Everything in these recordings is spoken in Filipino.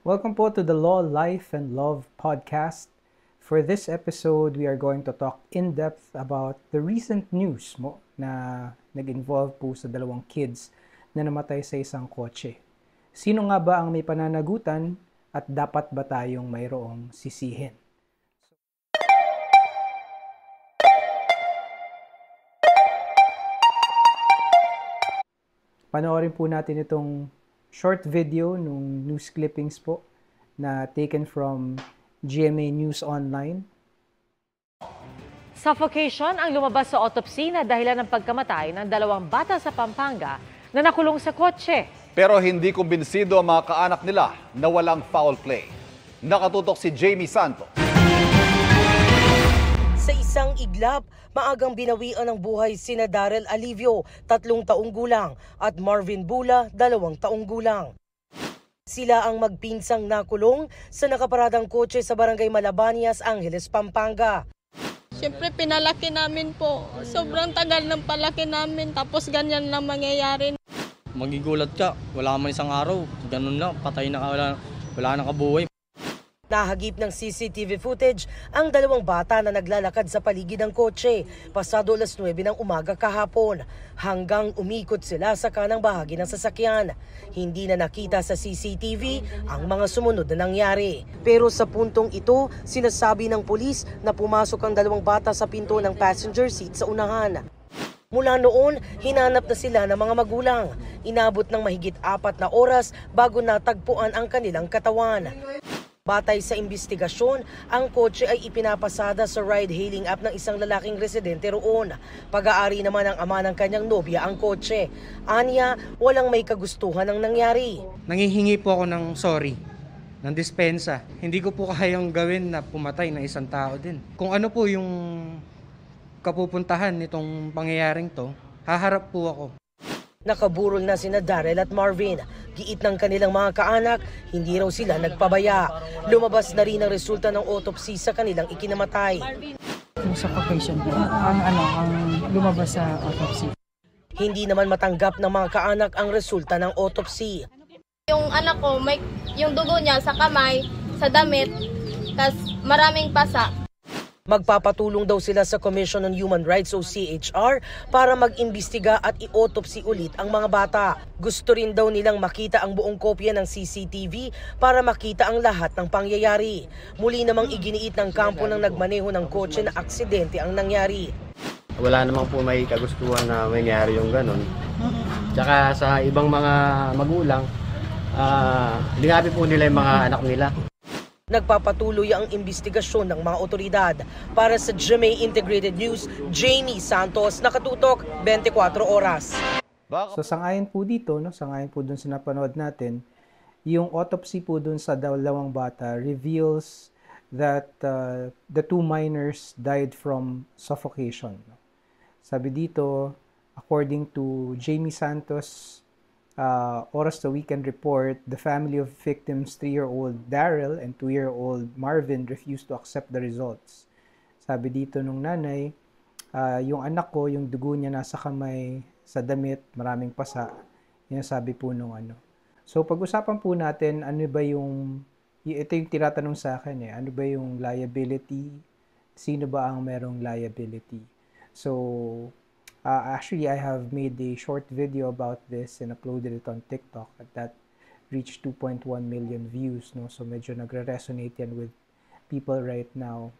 Welcome po to the Law, Life, and Love podcast. For this episode, we are going to talk in depth about the recent news mo na nag-involve po sa dalawang kids na namatay sa isang kotse. Sino nga ba ang may pananagutan at dapat ba tayong mayroong sisihin? Panoorin po natin itong short video nung news clippings po na taken from GMA News Online. Suffocation ang lumabas sa autopsy na dahilan ng pagkamatay ng dalawang bata sa Pampanga na nakulong sa kotse. Pero hindi kumbinsido ang mga kaanak nila na walang foul play. Nakatutok si Jamie Santos. Sa isang iglap, maagang binawian ng buhay sina Darrell Alivio, tatlong taong gulang, at Marvin Bula, dalawang taong gulang. Sila ang magpinsang nakulong sa nakaparadang kotse sa barangay Malabanias, Angeles, Pampanga. Siyempre pinalaki namin po. Sobrang tagal ng palaki namin tapos ganyan lang mangyayari. Magigulat ka, wala man isang araw, ganun na, patay na ka, wala, wala na kabuhay. Nahagip ng CCTV footage ang dalawang bata na naglalakad sa paligid ng kotse pasado alas 9 ng umaga kahapon hanggang umikot sila sa kanang bahagi ng sasakyan. Hindi na nakita sa CCTV ang mga sumunod na nangyari. Pero sa puntong ito, sinasabi ng polis na pumasok ang dalawang bata sa pinto ng passenger seat sa unahan. Mula noon, hinanap na sila ng mga magulang. Inabot ng mahigit apat na oras bago natagpuan ang kanilang katawan. Batay sa investigasyon, ang kotse ay ipinapasada sa ride-hailing app ng isang lalaking residente roon. Pag-aari naman ng ama ng kanyang nobya ang kotse. Anya, walang may kagustuhan ang nangyari. Nangihingi po ako ng sorry ng dispensa. Hindi ko po kayang gawin na pumatay ng isang tao din. Kung ano po yung kapupuntahan nitong pangyayaring to, haharap po ako Nakaburol na sina Darrell at Marvin. Giit ng kanilang mga kaanak, hindi raw sila nagpabaya. Lumabas na rin ang resulta ng autopsy sa kanilang ikinamatay. Kung sa po, ang, ano, ang lumabas sa autopsy. Hindi naman matanggap ng mga kaanak ang resulta ng autopsy. Yung anak ko, may, yung dugo niya sa kamay, sa damit, tas maraming pasa. Magpapatulong daw sila sa Commission on Human Rights o CHR para mag-imbestiga at i-autopsy ulit ang mga bata. Gusto rin daw nilang makita ang buong kopya ng CCTV para makita ang lahat ng pangyayari. Muli namang iginiit ng kampo ng nagmaneho ng kotse na aksidente ang nangyari. Wala namang po may kagustuhan na mangyari yung ganun. Tsaka sa ibang mga magulang, uh, ah, lingabi po nila yung mga anak nila. Nagpapatuloy ang investigasyon ng mga otoridad. Para sa GMA Integrated News, Jamie Santos, nakatutok 24 oras. So sangayon po dito, no? sangayon po dun sa napanood natin, yung autopsy po dun sa dalawang bata reveals that uh, the two minors died from suffocation. Sabi dito, according to Jamie Santos, uh, Oras the Weekend report, the family of victims 3-year-old Daryl and 2-year-old Marvin refused to accept the results. Sabi dito nung nanay, uh, yung anak ko, yung dugo niya nasa kamay, sa damit, maraming pasa. Yan sabi po nung ano. So pag-usapan po natin, ano ba yung, ito yung tinatanong sa akin eh, ano ba yung liability? Sino ba ang merong liability? So, Uh, actually, I have made a short video about this and uploaded it on TikTok at that reached 2.1 million views no so medyo nagre-resonate yan with people right now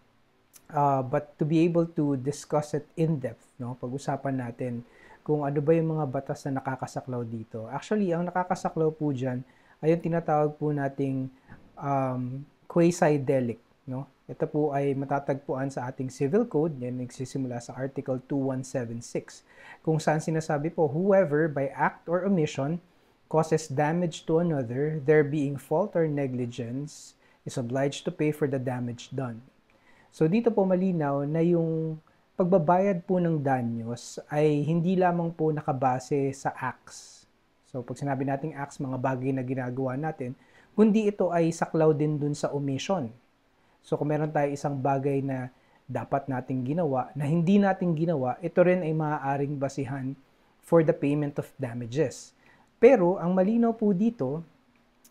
uh, but to be able to discuss it in depth no pag-usapan natin kung ano ba yung mga batas na nakakasaklaw dito actually ang nakakasaklaw po diyan ay yung tinatawag po nating um, quasi delict no ito po ay matatagpuan sa ating Civil Code, yan nagsisimula sa Article 2176, kung saan sinasabi po, whoever by act or omission causes damage to another, there being fault or negligence, is obliged to pay for the damage done. So dito po malinaw na yung pagbabayad po ng danyos ay hindi lamang po nakabase sa acts. So pag sinabi nating acts, mga bagay na ginagawa natin, kundi ito ay saklaw din dun sa omission So kung meron tayo isang bagay na dapat nating ginawa, na hindi nating ginawa, ito rin ay maaaring basihan for the payment of damages. Pero ang malinaw po dito,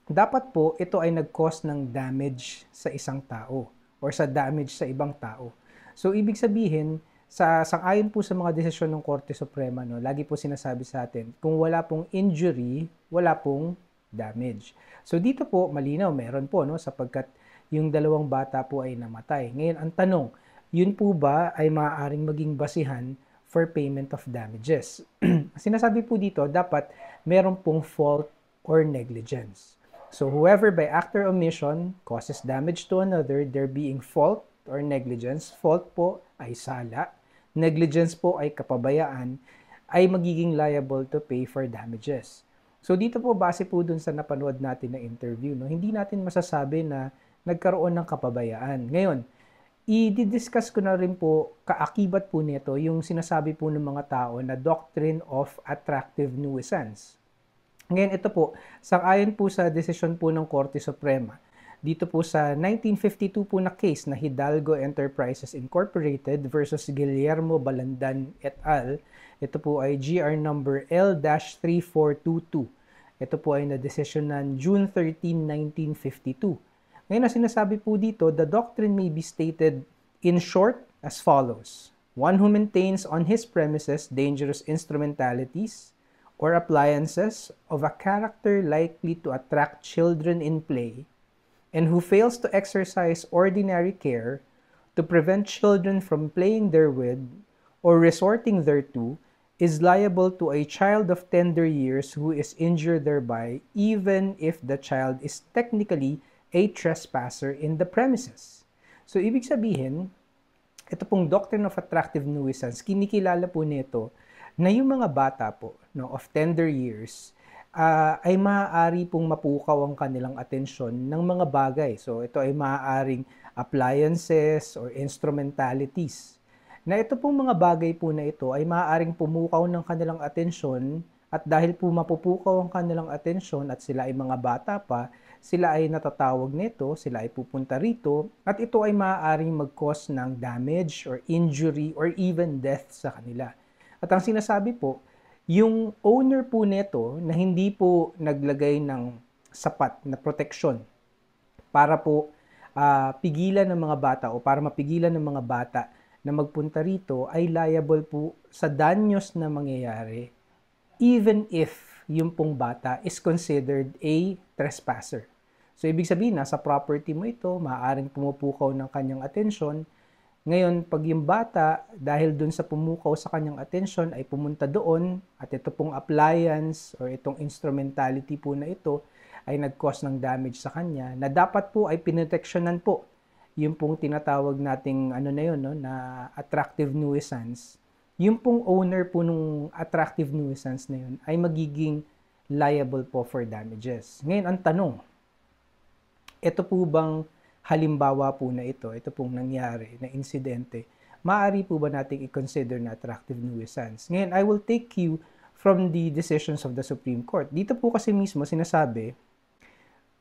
dapat po ito ay nag-cause ng damage sa isang tao or sa damage sa ibang tao. So ibig sabihin, sa sangayon po sa mga desisyon ng Korte Suprema, no, lagi po sinasabi sa atin, kung wala pong injury, wala pong damage. So dito po, malinaw, meron po, no, sapagkat yung dalawang bata po ay namatay. Ngayon, ang tanong, yun po ba ay maaaring maging basihan for payment of damages? Sinasabi po dito, dapat meron pong fault or negligence. So whoever by act or omission causes damage to another, there being fault or negligence, fault po ay sala, negligence po ay kapabayaan, ay magiging liable to pay for damages. So dito po base po dun sa napanood natin na interview, no, hindi natin masasabi na nagkaroon ng kapabayaan. Ngayon, i-discuss ko na rin po, kaakibat po nito, yung sinasabi po ng mga tao na doctrine of attractive nuisance. Ngayon, ito po, sangayon po sa desisyon po ng Korte Suprema, dito po sa 1952 po na case na Hidalgo Enterprises Incorporated versus Guillermo Balandan et al. Ito po ay GR number L-3422. Ito po ay na decision ng June 13, 1952. Ngayon, ang sinasabi po dito, the doctrine may be stated in short as follows. One who maintains on his premises dangerous instrumentalities or appliances of a character likely to attract children in play, and who fails to exercise ordinary care to prevent children from playing therewith or resorting thereto, is liable to a child of tender years who is injured thereby, even if the child is technically a trespasser in the premises. So, ibig sabihin, ito pong Doctrine of Attractive Nuisance, kinikilala po nito na yung mga bata po no, of tender years uh, ay maaari pong mapukaw ang kanilang atensyon ng mga bagay. So, ito ay maaaring appliances or instrumentalities. Na ito pong mga bagay po na ito ay maaaring pumukaw ng kanilang atensyon at dahil po mapupukaw ang kanilang atensyon at sila ay mga bata pa, sila ay natatawag nito, sila ay pupunta rito, at ito ay maaaring mag-cause ng damage or injury or even death sa kanila. At ang sinasabi po, yung owner po nito na hindi po naglagay ng sapat na protection para po uh, pigilan ng mga bata o para mapigilan ng mga bata na magpunta rito ay liable po sa danyos na mangyayari even if yung pong bata is considered a trespasser. So, ibig sabihin, nasa property mo ito, maaaring pumupukaw ng kanyang atensyon. Ngayon, pag yung bata, dahil dun sa pumukaw sa kanyang atensyon, ay pumunta doon at ito pong appliance or itong instrumentality po na ito ay nag-cause ng damage sa kanya na dapat po ay pinoteksyonan po yung pong tinatawag nating ano na yun, no, na attractive nuisance yung pong owner po nung attractive nuisance na yun ay magiging liable po for damages. Ngayon, ang tanong, ito po bang halimbawa po na ito, ito pong nangyari na insidente, maaari po ba nating i-consider na attractive nuisance? Ngayon, I will take you from the decisions of the Supreme Court. Dito po kasi mismo sinasabi,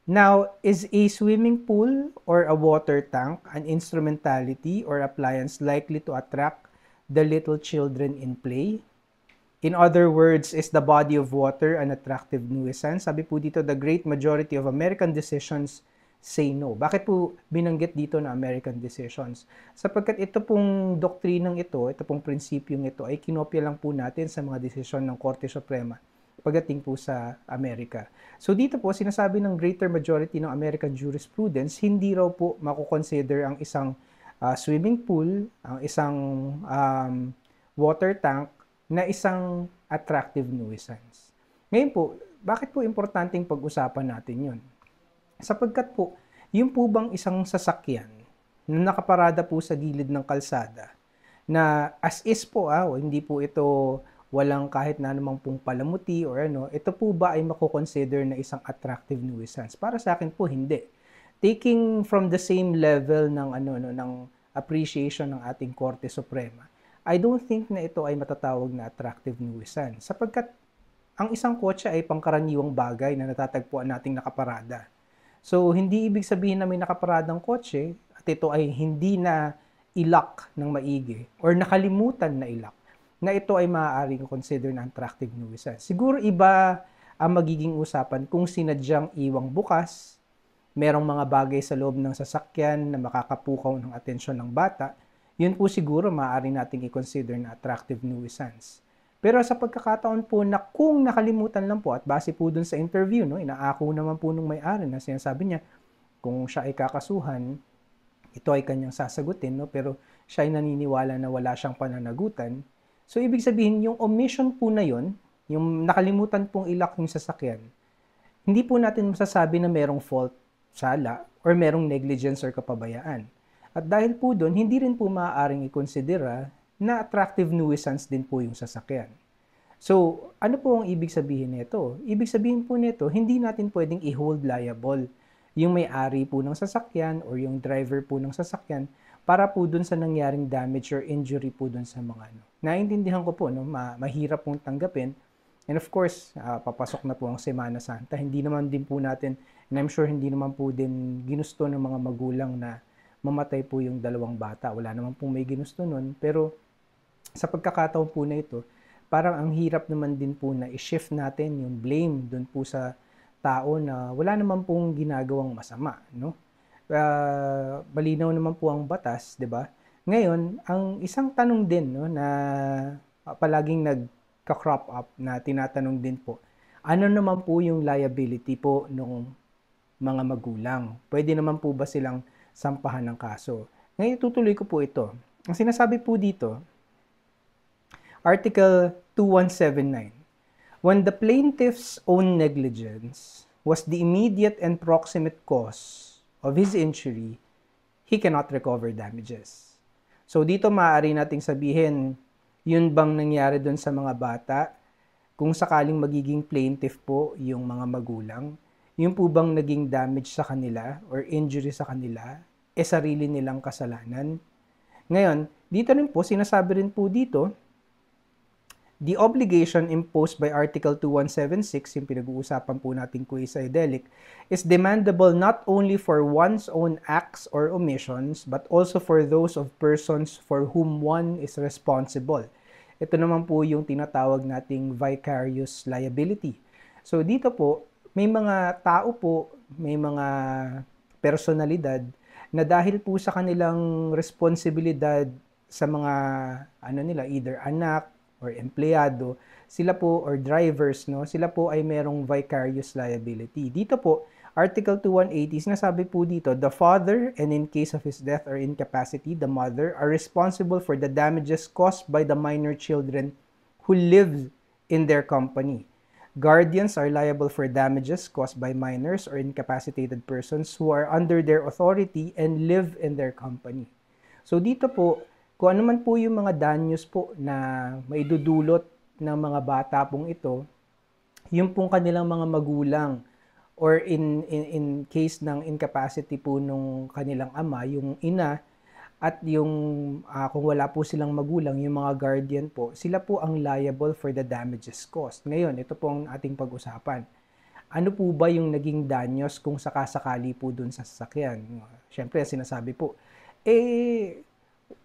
Now, is a swimming pool or a water tank an instrumentality or appliance likely to attract the little children in play? In other words, is the body of water an attractive nuisance? Sabi po dito, the great majority of American decisions say no. Bakit po binanggit dito na American decisions? Sapagkat ito pong doktrinang ito, ito pong prinsipyong ito, ay kinopya lang po natin sa mga desisyon ng Korte Suprema pagdating po sa Amerika. So dito po, sinasabi ng greater majority ng American jurisprudence, hindi raw po makukonsider ang isang uh, swimming pool, ang isang um, water tank na isang attractive nuisance. Ngayon po, bakit po importanteng pag-usapan natin yun? Sapagkat po, yung po bang isang sasakyan na nakaparada po sa gilid ng kalsada na as is po, ah, hindi po ito walang kahit na anumang pong palamuti or ano, ito po ba ay makukonsider na isang attractive nuisance? Para sa akin po, hindi taking from the same level ng ano no ng appreciation ng ating Korte Suprema, I don't think na ito ay matatawag na attractive nuisance sapagkat ang isang kotse ay pangkaraniwang bagay na natatagpuan nating nakaparada. So, hindi ibig sabihin na may nakaparadang kotse at ito ay hindi na ilak ng maigi or nakalimutan na ilak na ito ay maaaring consider na attractive nuisance. Siguro iba ang magiging usapan kung sinadyang iwang bukas merong mga bagay sa loob ng sasakyan na makakapukaw ng atensyon ng bata, yun po siguro maaari nating i-consider na attractive nuisance. Pero sa pagkakataon po na kung nakalimutan lang po at base po dun sa interview, no, inaako naman po nung may-ari na sinasabi niya kung siya ay kakasuhan, ito ay kanyang sasagutin, no, pero siya ay naniniwala na wala siyang pananagutan. So ibig sabihin yung omission po na yun, yung nakalimutan pong ilak yung sasakyan, hindi po natin masasabi na merong fault sala, or merong negligence or kapabayaan. At dahil po doon, hindi rin po maaaring ikonsidera na attractive nuisance din po yung sasakyan. So, ano po ang ibig sabihin nito? Ibig sabihin po nito, hindi natin pwedeng i-hold liable yung may-ari po ng sasakyan or yung driver po ng sasakyan para po doon sa nangyaring damage or injury po doon sa mga ano. Naintindihan ko po, no, ma- mahirap pong tanggapin. And of course, uh, papasok na po ang Semana Santa. Hindi naman din po natin And I'm sure hindi naman po din ginusto ng mga magulang na mamatay po yung dalawang bata. Wala naman po may ginusto nun. Pero sa pagkakataon po na ito, parang ang hirap naman din po na i-shift natin yung blame doon po sa tao na wala naman pong ginagawang masama, no? Uh, ah, balinaw naman po ang batas, 'di ba? Ngayon, ang isang tanong din no na palaging nagka-crop up na tinatanong din po, ano naman po yung liability po nung mga magulang? Pwede naman po ba silang sampahan ng kaso? Ngayon, tutuloy ko po ito. Ang sinasabi po dito, Article 2179, When the plaintiff's own negligence was the immediate and proximate cause of his injury, he cannot recover damages. So dito maaari nating sabihin, yun bang nangyari doon sa mga bata? Kung sakaling magiging plaintiff po yung mga magulang, yung po bang naging damage sa kanila or injury sa kanila e eh, sarili nilang kasalanan? Ngayon, dito rin po, sinasabi rin po dito, the obligation imposed by Article 2176, yung pinag-uusapan po natin quasi-delic, is demandable not only for one's own acts or omissions, but also for those of persons for whom one is responsible. Ito naman po yung tinatawag nating vicarious liability. So dito po, may mga tao po, may mga personalidad na dahil po sa kanilang responsibilidad sa mga ano nila either anak or empleyado sila po or drivers no sila po ay merong vicarious liability dito po article 2180 sinasabi po dito the father and in case of his death or incapacity the mother are responsible for the damages caused by the minor children who live in their company Guardians are liable for damages caused by minors or incapacitated persons who are under their authority and live in their company. So dito po, kung ano man po yung mga danyos po na maidudulot ng mga bata pong ito, yung pong kanilang mga magulang or in, in, in case ng incapacity po nung kanilang ama, yung ina, at yung uh, kung wala po silang magulang, yung mga guardian po, sila po ang liable for the damages caused. Ngayon, ito po ang ating pag-usapan. Ano po ba yung naging danyos kung sakasakali po dun sa sasakyan? Siyempre, sinasabi po, eh,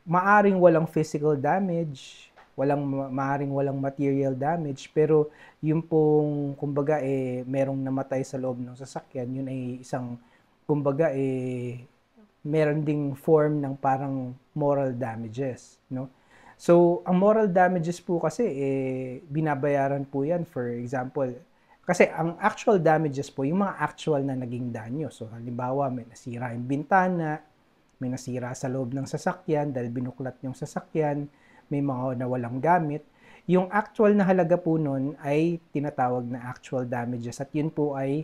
maaring walang physical damage, walang maaring walang material damage pero yung pong kumbaga eh merong namatay sa loob ng sasakyan yun ay isang kumbaga eh meron ding form ng parang moral damages, no? So, ang moral damages po kasi eh, binabayaran po 'yan for example, kasi ang actual damages po, yung mga actual na naging danyo. So, halimbawa, may nasira yung bintana, may nasira sa loob ng sasakyan dahil binuklat yung sasakyan, may mga nawalang gamit. Yung actual na halaga po nun ay tinatawag na actual damages at yun po ay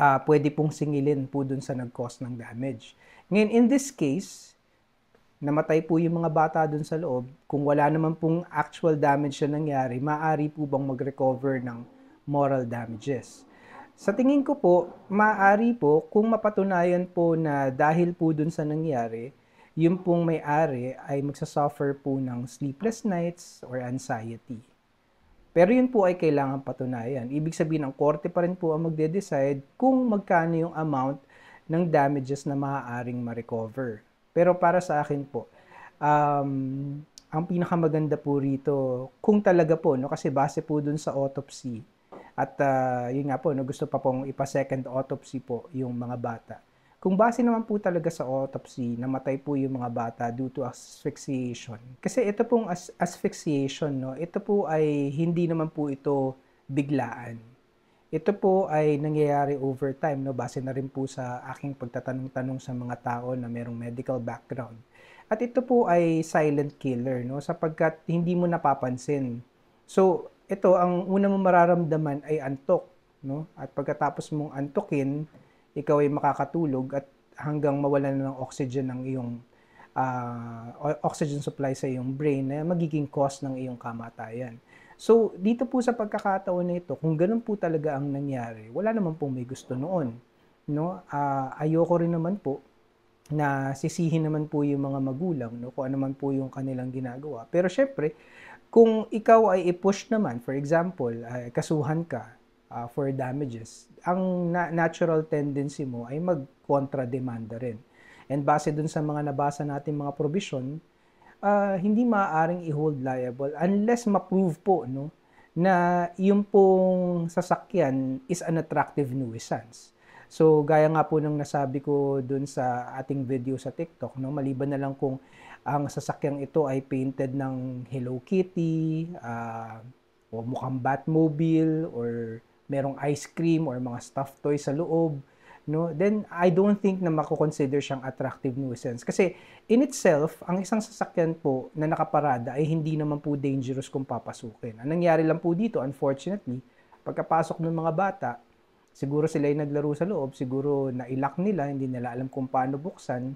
uh, pwede pong singilin po dun sa nag-cause ng damage. Ngayon, in this case, namatay po yung mga bata dun sa loob, kung wala naman pong actual damage na nangyari, maaari po bang mag-recover ng moral damages? Sa tingin ko po, maaari po kung mapatunayan po na dahil po dun sa nangyari, yung pong may-ari ay magsasuffer po ng sleepless nights or anxiety. Pero yun po ay kailangan patunayan. Ibig sabihin, ng korte pa rin po ang magde-decide kung magkano yung amount ng damages na maaaring ma-recover. Pero para sa akin po, um, ang pinakamaganda po rito, kung talaga po, no, kasi base po dun sa autopsy, at uh, yun nga po, no, gusto pa pong ipa-second autopsy po yung mga bata kung base naman po talaga sa autopsy, namatay po yung mga bata due to asphyxiation. Kasi ito pong as- asphyxiation, no, ito po ay hindi naman po ito biglaan. Ito po ay nangyayari over time, no, base na rin po sa aking pagtatanong-tanong sa mga tao na mayroong medical background. At ito po ay silent killer, no, sapagkat hindi mo napapansin. So, ito, ang una mo mararamdaman ay antok, no? At pagkatapos mong antokin, ikaw ay makakatulog at hanggang mawalan na ng oxygen ng iyong uh, oxygen supply sa iyong brain na magiging cause ng iyong kamatayan. So, dito po sa pagkakataon na ito, kung ganun po talaga ang nangyari, wala naman pong may gusto noon. No? Uh, ayoko rin naman po na sisihin naman po yung mga magulang no kung ano man po yung kanilang ginagawa pero syempre kung ikaw ay i-push naman for example uh, kasuhan ka uh, for damages, ang na- natural tendency mo ay mag-contra-demanda rin. And base dun sa mga nabasa natin mga provision, uh, hindi maaaring i-hold liable unless ma-prove po no, na yung pong sasakyan is an attractive nuisance. So gaya nga po ng nasabi ko dun sa ating video sa TikTok, no, maliban na lang kung ang sasakyang ito ay painted ng Hello Kitty, uh, o mukhang Batmobile or merong ice cream or mga stuffed toys sa loob, no? Then I don't think na mako-consider siyang attractive nuisance kasi in itself, ang isang sasakyan po na nakaparada ay hindi naman po dangerous kung papasukin. Ang nangyari lang po dito, unfortunately, pagkapasok ng mga bata, siguro sila ay naglaro sa loob, siguro nailak nila, hindi nila alam kung paano buksan.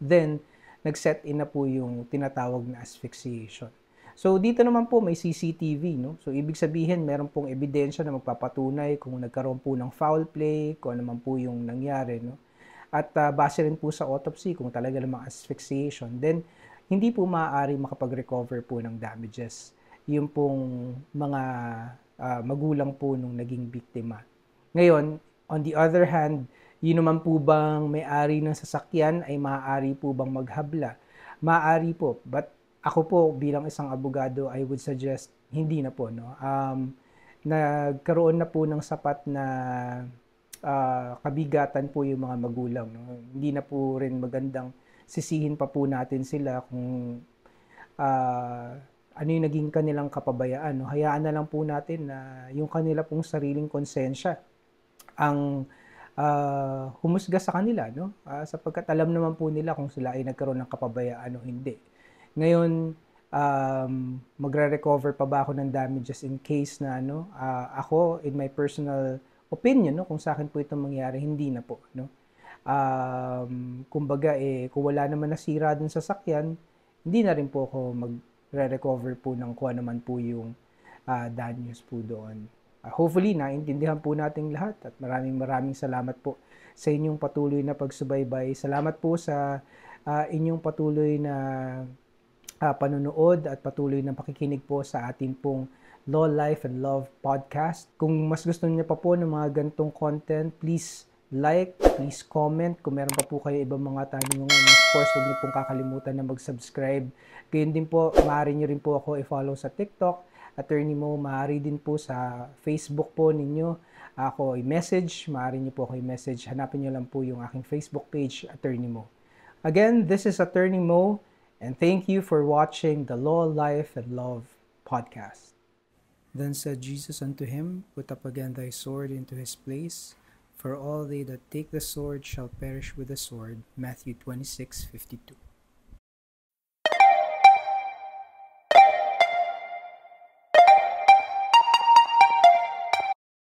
Then, nag-set in na po yung tinatawag na asphyxiation. So dito naman po may CCTV, no? So ibig sabihin meron pong ebidensya na magpapatunay kung nagkaroon po ng foul play, kung ano man po yung nangyari, no? At uh, base rin po sa autopsy kung talaga namang asphyxiation, then hindi po maaari makapag-recover po ng damages yung pong mga uh, magulang po nung naging biktima. Ngayon, on the other hand, yun naman po bang may-ari ng sasakyan ay maaari po bang maghabla? Maaari po, but ako po bilang isang abogado, I would suggest hindi na po no. Um nagkaroon na po ng sapat na uh, kabigatan po yung mga magulang no. Hindi na po rin magandang sisihin pa po natin sila kung uh, ano yung naging kanilang kapabayaan. No? Hayaan na lang po natin na yung kanila pong sariling konsensya ang uh, humusga sa kanila. No? Uh, sapagkat alam naman po nila kung sila ay nagkaroon ng kapabayaan o hindi. Ngayon, um, magre-recover pa ba ako ng damages in case na ano, uh, ako in my personal opinion no kung sa akin po ito mangyari, hindi na po no. Um, kumbaga eh kung wala naman nasira dun sa sakyan, hindi na rin po ako magre-recover po ng kung naman ano po yung uh, damages po doon. Uh, hopefully, naintindihan po nating lahat at maraming maraming salamat po sa inyong patuloy na pagsubaybay. Salamat po sa uh, inyong patuloy na uh, ah, panunood at patuloy ng pakikinig po sa ating pong Law, Life, and Love podcast. Kung mas gusto niyo pa po ng mga gantong content, please like, please comment kung meron pa po kayo ibang mga tanong. And of course, huwag niyo pong kakalimutan na mag-subscribe. Gayun din po, maaari niyo rin po ako i-follow sa TikTok. Attorney Mo, maaari din po sa Facebook po ninyo ako i-message. Maaari niyo po ako i-message. Hanapin niyo lang po yung aking Facebook page, Attorney Mo. Again, this is Attorney Mo. And thank you for watching the Law, Life, and Love podcast. Then said Jesus unto him, Put up again thy sword into his place, for all they that take the sword shall perish with the sword. Matthew 26 52.